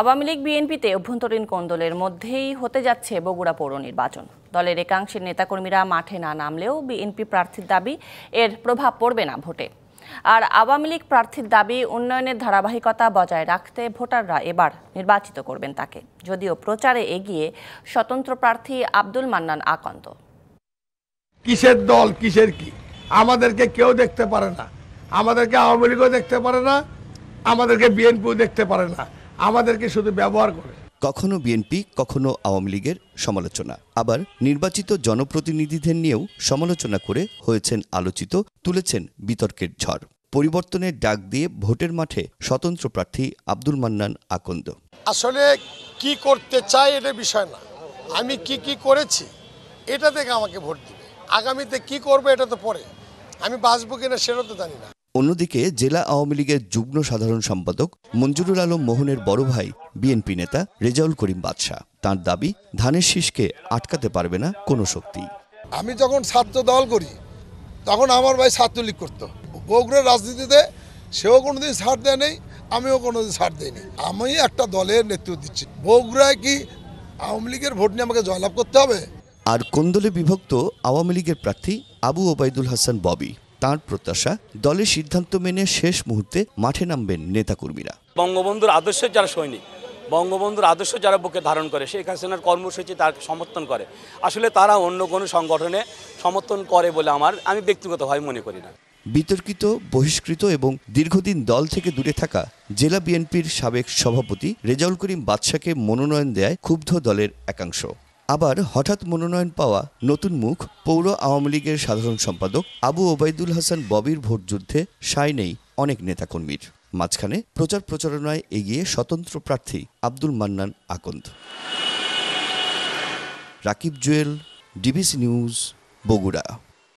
আওয়ামী লীগ বিএনপিতে অভ্যন্তরীণ কোন্দলের মধ্যেই হতে যাচ্ছে বগুড়া পৌর নির্বাচন দলের একাংশের নেতাকর্মীরা মাঠে না নামলেও বিএনপি প্রার্থীর দাবি এর প্রভাব পড়বে না ভোটে আর আওয়ামী লীগ প্রার্থীর দাবি উন্নয়নের ধারাবাহিকতা বজায় রাখতে ভোটাররা এবার নির্বাচিত করবেন তাকে যদিও প্রচারে এগিয়ে স্বতন্ত্র প্রার্থী আব্দুল মান্নান আকন্ত কিসের দল কিসের কি আমাদেরকে কেউ দেখতে পারে না আমাদেরকে আওয়ামী লীগও দেখতে পারে না আমাদেরকে বিএনপিও দেখতে পারে না আমাদেরকে শুধু ব্যবহার করে কখনো বিএনপি কখনো আওয়ামী লীগের সমালোচনা আবার নির্বাচিত জনপ্রতিনিধিদের নিয়েও সমালোচনা করে হয়েছেন আলোচিত তুলেছেন বিতর্কের ঝড় পরিবর্তনের ডাক দিয়ে ভোটের মাঠে স্বতন্ত্র প্রার্থী আব্দুল মান্নান আকন্দ আসলে কি করতে চাই এটা বিষয় না আমি কি কি করেছি এটা থেকে আমাকে ভোট দিবে আগামীতে কি করবে এটা তো পরে আমি বাঁচবো কিনা সেটা তো জানি না অন্যদিকে জেলা আওয়ামী লীগের যুগ্ম সাধারণ সম্পাদক মঞ্জুরুল আলম মোহনের বড় ভাই বিএনপি নেতা রেজাউল করিম বাদশাহ তার দাবি ধানের শীষকে আটকাতে পারবে না কোনো শক্তি আমি যখন ছাত্র দল করি তখন আমার ভাই ছাত্রলীগ করতো বগুড়ার রাজনীতিতে সেও কোনোদিন ছাড় দেয় নেই আমিও কোনোদিন ছাড় দেয়নি আমি একটা দলের নেতৃত্ব দিচ্ছি বগুড়ায় কি আওয়ামী লীগের ভোট নিয়ে আমাকে জয়লাভ করতে হবে আর কোন দলে বিভক্ত আওয়ামী লীগের প্রার্থী আবু ওবায়দুল হাসান ববি তার প্রত্যাশা দলের সিদ্ধান্ত মেনে শেষ মুহূর্তে মাঠে নামবেন নেতাকর্মীরা বঙ্গবন্ধুর আদর্শের যারা সৈনিক বঙ্গবন্ধুর আদর্শ যারা বুকে ধারণ করে শেখ হাসিনার কর্মসূচি তার সমর্থন করে আসলে তারা অন্য কোনো সংগঠনে সমর্থন করে বলে আমার আমি ব্যক্তিগতভাবে মনে করি না বিতর্কিত বহিষ্কৃত এবং দীর্ঘদিন দল থেকে দূরে থাকা জেলা বিএনপির সাবেক সভাপতি রেজাউল করিম বাদশাকে মনোনয়ন দেয় ক্ষুব্ধ দলের একাংশ আবার হঠাৎ মনোনয়ন পাওয়া নতুন মুখ পৌর আওয়ামী লীগের সাধারণ সম্পাদক আবু ওবায়দুল হাসান ববির ভোটযুদ্ধে সায় নেই অনেক নেতাকর্মীর মাঝখানে প্রচার প্রচারণায় এগিয়ে স্বতন্ত্র প্রার্থী আব্দুল মান্নান আকন্দ রাকিব জুয়েল ডিবিসি নিউজ বগুড়া